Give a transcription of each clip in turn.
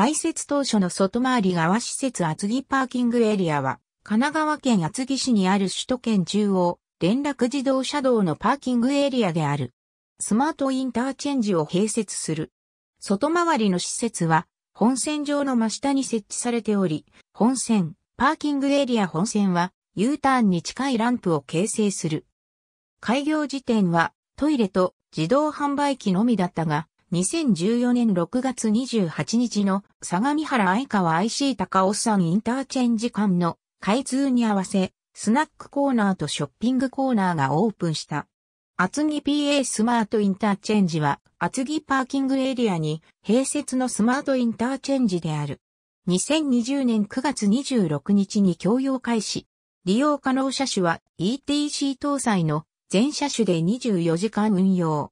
開設当初の外回り側施設厚木パーキングエリアは、神奈川県厚木市にある首都圏中央連絡自動車道のパーキングエリアである。スマートインターチェンジを併設する。外回りの施設は、本線上の真下に設置されており、本線、パーキングエリア本線は U ターンに近いランプを形成する。開業時点はトイレと自動販売機のみだったが、2014年6月28日の相模原愛川 IC 高尾山インターチェンジ間の開通に合わせ、スナックコーナーとショッピングコーナーがオープンした。厚木 PA スマートインターチェンジは厚木パーキングエリアに併設のスマートインターチェンジである。2020年9月26日に供用開始。利用可能車種は ETC 搭載の全車種で24時間運用。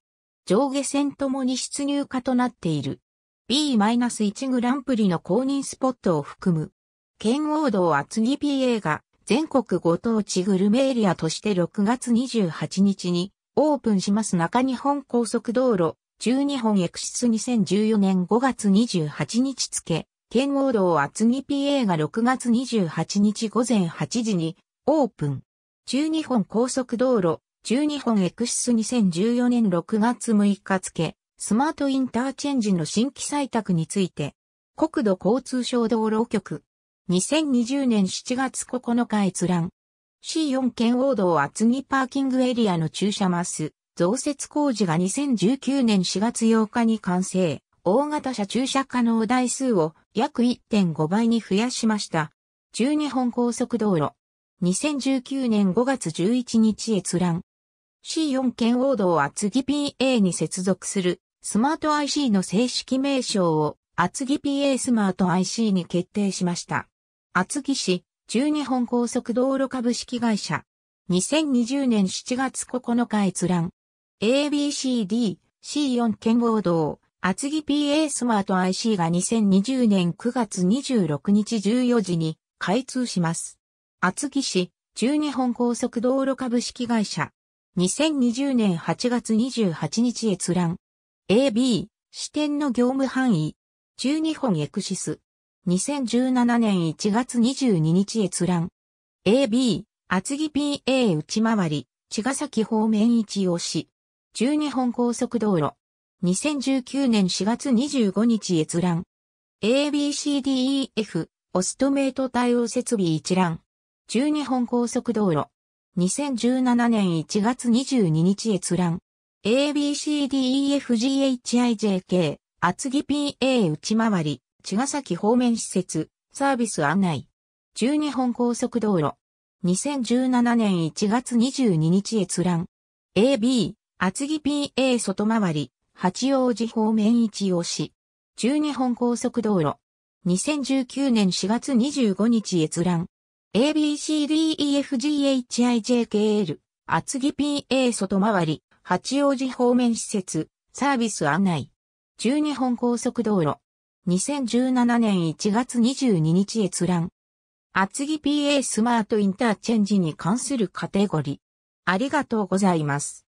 上下線ともに出入化となっている。B-1 グランプリの公認スポットを含む。県王道厚木 PA が全国ご当地グルメエリアとして6月28日にオープンします中日本高速道路中日本エクシス2014年5月28日付、県王道厚木 PA が6月28日午前8時にオープン。中日本高速道路中日本エクシス2014年6月6日付、スマートインターチェンジの新規採択について、国土交通省道路局、2020年7月9日閲覧、C4 県王道厚木パーキングエリアの駐車マス、増設工事が2019年4月8日に完成、大型車駐車可能台数を約1.5倍に増やしました。中日本高速道路。2019年5月11日閲覧。C4 圏央道厚木 PA に接続するスマート IC の正式名称を厚木 PA スマート IC に決定しました。厚木市中日本高速道路株式会社2020年7月9日閲覧 ABCD C4 圏央道厚木 PA スマート IC が2020年9月26日14時に開通します。厚木市中日本高速道路株式会社2020年8月28日閲覧。AB、支店の業務範囲。中日本エクシス。2017年1月22日閲覧。AB、厚木 PA 内回り、茅ヶ崎方面一押し。中日本高速道路。2019年4月25日閲覧。ABCDEF、オストメイト対応設備一覧。中日本高速道路。2017年1月22日閲覧。ABCDEFGHIJK、厚木 PA 内回り、茅ヶ崎方面施設、サービス案内。12本高速道路。2017年1月22日閲覧。AB、厚木 PA 外回り、八王子方面一押し。12本高速道路。2019年4月25日閲覧。ABCDEFGHIJKL、厚木 PA 外回り、八王子方面施設、サービス案内。中日本高速道路。2017年1月22日閲覧。厚木 PA スマートインターチェンジに関するカテゴリー。ありがとうございます。